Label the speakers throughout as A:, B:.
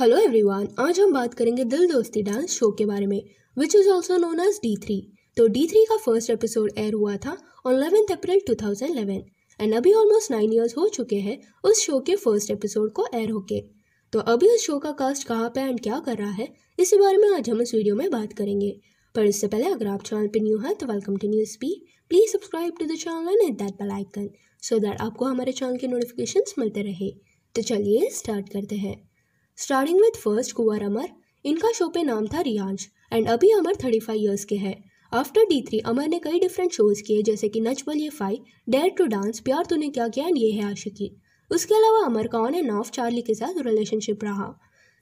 A: hello everyone आज हम बात करेंगे दिल दोस्ती डांस शो के बारे में which is also known as D three तो डी थ्री का फर्स्ट एपिसोड एयर हुआ था ऑन इलेवेंथ अप्रैल 2011 एंड अभी ऑलमोस्ट नाइन ईयर्स हो चुके हैं उस शो के फर्स्ट एपिसोड को एयर होके तो अभी उस शो का कास्ट कहाँ पे एंड क्या कर रहा है इसी बारे में आज हम इस वीडियो में बात करेंगे पर इससे पहले अगर आप चैनल पर न्यू हैं तो welcome to news P please subscribe to the channel and that bell icon so that आपको हमारे चैनल के नोटिफिकेशन मिलते रहे तो चलिए स्टार्ट करते हैं starting with first Kunwar Amar इनका शो पे नाम था रियांश एंड अभी अमर थर्टी फाइव ईयर्स के हैं आफ्टर डी थ्री अमर ने कई डिफरेंट शोज किए जैसे कि नच बलिए फाई dare to dance Pyaar Tune क्या किया एंड ये है आशिकी उसके अलावा अमर का ऑन एंड ऑफ चार्ली के साथ रिलेशनशिप रहा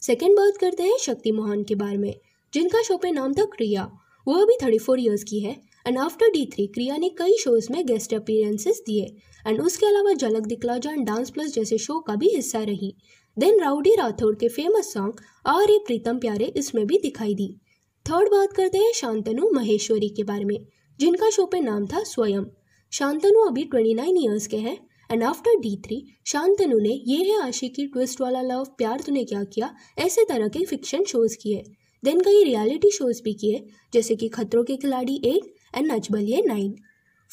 A: सेकेंड बात करते हैं शक्ति मोहन के बारे में जिनका शो पे नाम था क्रिया वो अभी थर्टी फोर ईयर्स की है एंड आफ्टर डी थ्री क्रिया ने कई शोज में गेस्ट अपीयरेंसेस दिए एंड उसके अलावा झलक दिखला जान डांस प्लस जैसे शो का भी हिस्सा रही देन राउडी राठौड़ के फेमस सॉन्ग और ये प्रीतम प्यारे इसमें भी दिखाई दी थर्ड बात करते हैं शांतनु महेश्वरी के बारे में जिनका शो पे नाम था स्वयं शांतनु अभी 29 इयर्स के हैं and after D three Shantanu ने ये है आशिकी ट्विस्ट वाला लव प्यार तूने क्या किया ऐसे तरह के फिक्शन शोज किए देन कई रियलिटी शोज भी किए जैसे कि Khatron Ke Khiladi eight and Nach Baliye nine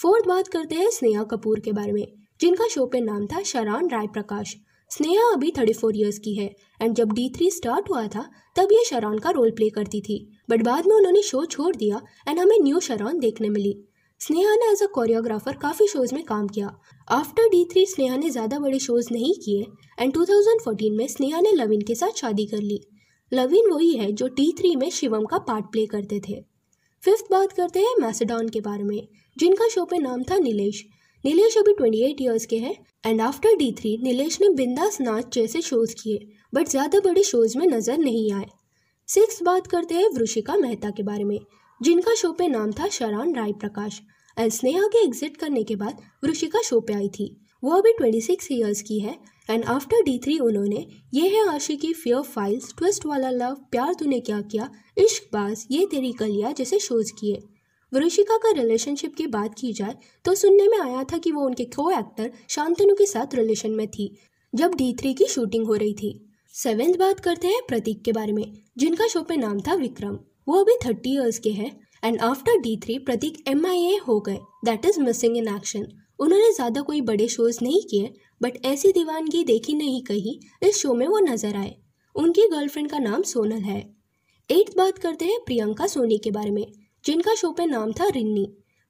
A: fourth बात करते हैं स्नेहा कपूर के बारे में जिनका शो पे नाम था शरान राय प्रकाश स्नेहा अभी थर्टी फोर ईयर्स की है एंड जब डी थ्री स्टार्ट हुआ था तब ये शरॉन का रोल प्ले करती थी बट बाद में उन्होंने शो छोड़ दिया एंड हमें न्यू शरॉन देखने मिली स्नेहा ने एज अ कोरियोग्राफर काफ़ी शोज़ में काम किया आफ्टर डी थ्री स्नेहा ने ज़्यादा बड़े शोज़ नहीं किए एंड 2014 में स्नेहा ने लविन के साथ शादी कर ली लविन वही है जो टी थ्री में शिवम का पार्ट प्ले करते थे फिफ्थ बात करते हैं मैसेडॉन के बारे में जिनका शो पे नाम था नीलेश नीलेश अभी 28 इयर्स के हैं and after D three Nilesh ने बिंदास नाच जैसे शोज किए बट ज़्यादा बड़े शोज में नज़र नहीं आए सिक्स बात करते हैं वृषिका मेहता के बारे में जिनका शो पे नाम था शरान राय प्रकाश एंड स्नेहा के एग्जिट करने के बाद वृषिका शो पे आई थी वो अभी 26 ईयर्स की है एंड आफ्टर डी थ्री उन्होंने ये है आशिकी फियर फाइल्स ट्विस्ट वाला लव प्यार तूने क्या किया इश्क बाज ये तेरी कलिया जैसे शोज किए वरुषिका का रिलेशनशिप की बात की जाए तो सुनने में आया था कि वो उनके को एक्टर शांतनु के साथ रिलेशन में थी जब डी थ्री की शूटिंग हो रही थी सेवेंथ बात करते हैं प्रतीक के बारे में जिनका शो पे नाम था विक्रम वो अभी थर्टी ईयर्स के हैं and after D three Prateek M I A हो गए that is missing in action उन्होंने ज़्यादा कोई बड़े शोज नहीं किए बट ऐसी दीवानगी देखी नहीं कही इस शो में वो नजर आए उनकी गर्लफ्रेंड का नाम सोनल है एट्थ बात करते हैं प्रियंका सोनी के बारे में जिनका शो पे नाम था रिन्नी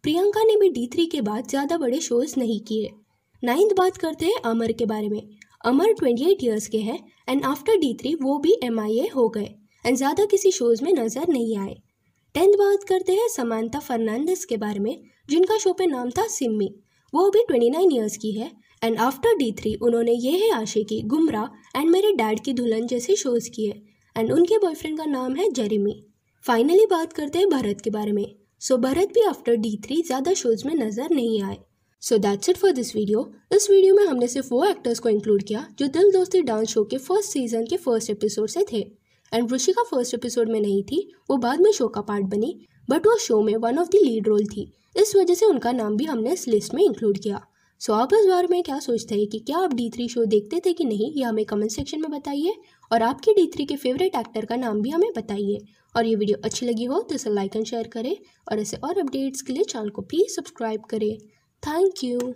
A: प्रियंका ने भी डी थ्री के बाद ज़्यादा बड़े शोज नहीं किए नाइन्थ बात करते हैं अमर के बारे में अमर ट्वेंटी एट ईयर्स के हैं एंड आफ्टर डी थ्री वो भी एम आई ए हो गए एंड ज़्यादा किसी शोज में नज़र नहीं आए टेंथ बात करते हैं समानता फर्नांडिस के बारे में जिनका शो पे नाम था सिम्मी वो भी ट्वेंटी नाइन ईयर्स की है एंड आफ्टर डी थ्री उन्होंने ये है आशिकी गुमराह एंड मेरे डैड की दुल्हन जैसे शोज किए एंड उनके बॉयफ्रेंड का नाम है जेरिमी फाइनली बात करते हैं भरत के बारे में सो so, भरत भी आफ्टर डी थ्री ज़्यादा शोज में नज़र नहीं आए so that's it for this video इस वीडियो में हमने सिर्फ वो एक्टर्स को इंक्लूड किया जो दिल दोस्ती डांस शो के फर्स्ट सीजन के फर्स्ट एपिसोड से थे एंड ऋषिका फर्स्ट एपिसोड में नहीं थी वो बाद में शो का पार्ट बनी बट वो शो में one of the lead role थी इस वजह से उनका नाम भी हमने इस लिस्ट में इंक्लूड किया सो आप इस बारे में क्या सोचते हैं कि क्या आप डी थ्री शो देखते थे कि नहीं ये हमें कमेंट सेक्शन में बताइए और आपके डी थ्री के फेवरेट एक्टर का नाम भी हमें बताइए और ये वीडियो अच्छी लगी हो तो इसे लाइक एंड शेयर करें और ऐसे और अपडेट्स के लिए चैनल को प्लीज़ सब्सक्राइब करें थैंक यू